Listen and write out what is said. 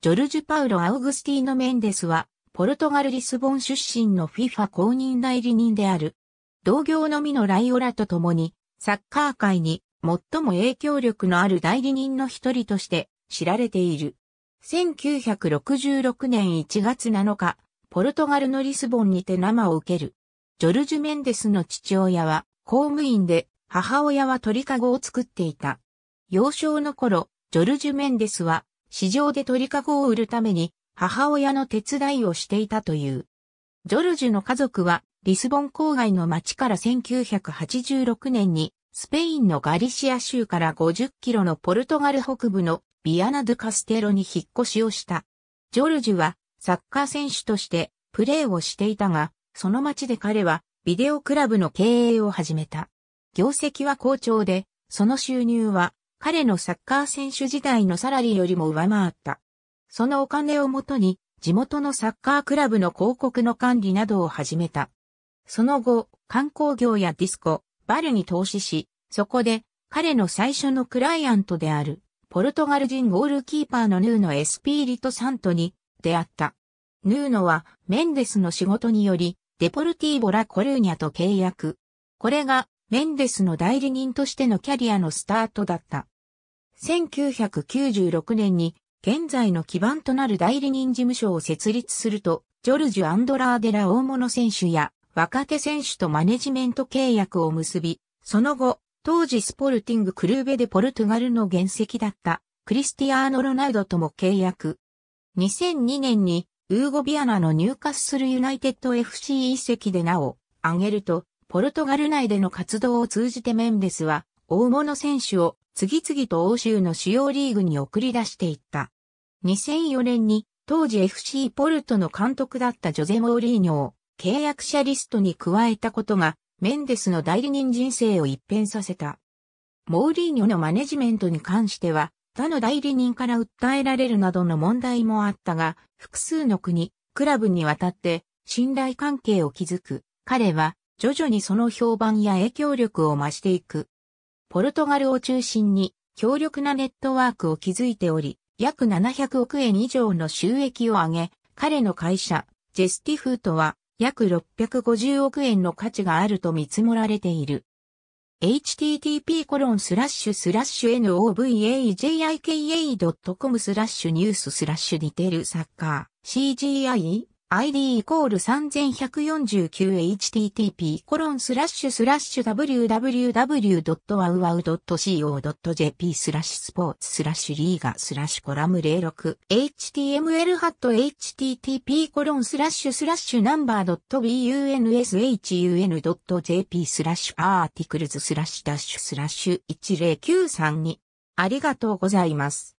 ジョルジュ・パウロ・アウグスティーノ・メンデスは、ポルトガル・リスボン出身の FIFA 公認代理人である。同業のみのライオラと共に、サッカー界に最も影響力のある代理人の一人として知られている。1966年1月7日、ポルトガルのリスボンにて生を受ける。ジョルジュ・メンデスの父親は公務員で、母親は鳥かごを作っていた。幼少の頃、ジョルジュ・メンデスは市場で鳥かごを売るために母親の手伝いをしていたという。ジョルジュの家族はリスボン郊外の町から1986年にスペインのガリシア州から50キロのポルトガル北部のビアナ・ドゥ・カステロに引っ越しをした。ジョルジュはサッカー選手としてプレーをしていたが、その町で彼はビデオクラブの経営を始めた。業績は好調で、その収入は彼のサッカー選手時代のサラリーよりも上回った。そのお金をもとに、地元のサッカークラブの広告の管理などを始めた。その後、観光業やディスコ、バルに投資し、そこで彼の最初のクライアントである、ポルトガル人ゴールキーパーのヌーノ・エスピーリト・サントに出会った。ヌーノはメンデスの仕事により、デポルティーボ・ラ・コルーニャと契約。これがメンデスの代理人としてのキャリアのスタートだった。1996年に現在の基盤となる代理人事務所を設立すると、ジョルジュ・アンドラーデラ大物選手や若手選手とマネジメント契約を結び、その後、当時スポルティングクルーベでポルトガルの原石だったクリスティアーノ・ロナウドとも契約。2002年にウーゴ・ビアナの入荷するユナイテッド FC 遺跡で名を挙げると、ポルトガル内での活動を通じてメンデスは、大物選手を次々と欧州の主要リーグに送り出していった。2004年に、当時 FC ポルトの監督だったジョゼ・モーリーニョを契約者リストに加えたことが、メンデスの代理人人生を一変させた。モーリーニョのマネジメントに関しては、他の代理人から訴えられるなどの問題もあったが、複数の国、クラブにわたって信頼関係を築く。彼は徐々にその評判や影響力を増していく。ポルトガルを中心に強力なネットワークを築いており、約700億円以上の収益を上げ、彼の会社、ジェスティフートは約650億円の価値があると見積もられている。http://novajika.com スラッシュニューススラッシュディテルサッカー CGI ID イコール 3149http コロンスラッシュスラッシュ www.woww.co.jp スラッシュスポーツスラッシュリーガスラッシュコラム 06html ハット http コロンスラッシュスラッシュナンバー .bunshun.jp スラッシュアーティクルズスラッシュダッシュスラッシュ10932ありがとうございます。